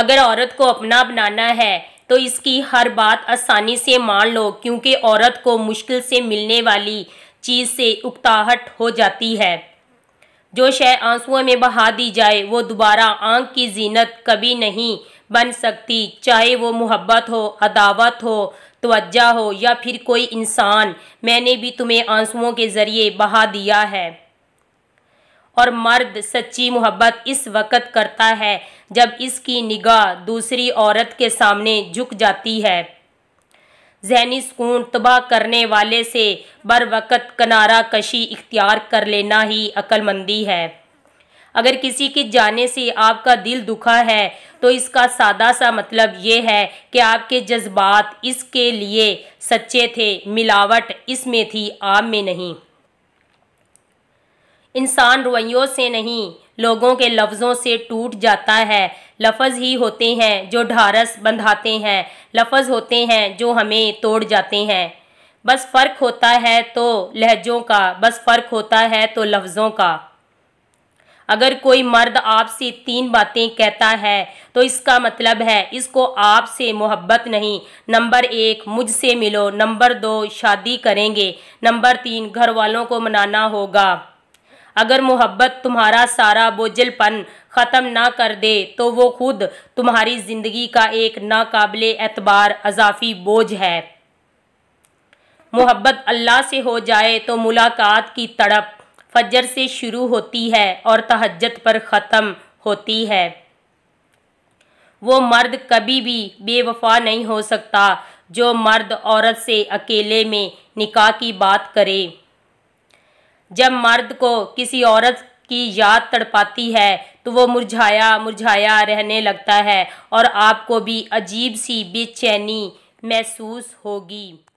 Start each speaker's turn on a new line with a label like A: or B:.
A: अगर औरत को अपना बनाना है तो इसकी हर बात आसानी से मान लो क्योंकि औरत को मुश्किल से मिलने वाली चीज़ से उकताहट हो जाती है जो शह आंसुओं में बहा दी जाए वो दोबारा आंख की जीनत कभी नहीं बन सकती चाहे वो मोहब्बत हो अदावत हो तोज्जा हो या फिर कोई इंसान मैंने भी तुम्हें आंसुओं के ज़रिए बहा दिया है और मर्द सच्ची मोहब्बत इस वक्त करता है जब इसकी निगाह दूसरी औरत के सामने झुक जाती है जहनी सुकून तबाह करने वाले से बर वक़्त कनारा कशी इख्तियार कर लेना ही अक्लमंदी है अगर किसी के जाने से आपका दिल दुखा है तो इसका सादा सा मतलब ये है कि आपके जज्बात इसके लिए सच्चे थे मिलावट इसमें थी आप में नहीं इंसान रवैयों से नहीं लोगों के लफ्ज़ों से टूट जाता है लफज ही होते हैं जो ढारस बंधाते हैं लफज होते हैं जो हमें तोड़ जाते हैं बस फ़र्क होता है तो लहजों का बस फ़र्क होता है तो लफ्ज़ों का अगर कोई मर्द आपसे तीन बातें कहता है तो इसका मतलब है इसको आपसे मोहब्बत नहीं नंबर एक मुझसे मिलो नंबर दो शादी करेंगे नंबर तीन घर वालों को मनाना होगा अगर मोहब्बत तुम्हारा सारा बोझलपन ख़त्म ना कर दे तो वो खुद तुम्हारी ज़िंदगी का एक नाकबिल एतबार अजाफी बोझ है मोहब्बत अल्लाह से हो जाए तो मुलाकात की तड़प फजर से शुरू होती है और तहजत पर ख़त्म होती है वो मर्द कभी भी बेवफा नहीं हो सकता जो मर्द औरत से अकेले में निकाह की बात करे जब मर्द को किसी औरत की याद तड़पाती है तो वो मुरझाया मुरझाया रहने लगता है और आपको भी अजीब सी बेचैनी महसूस होगी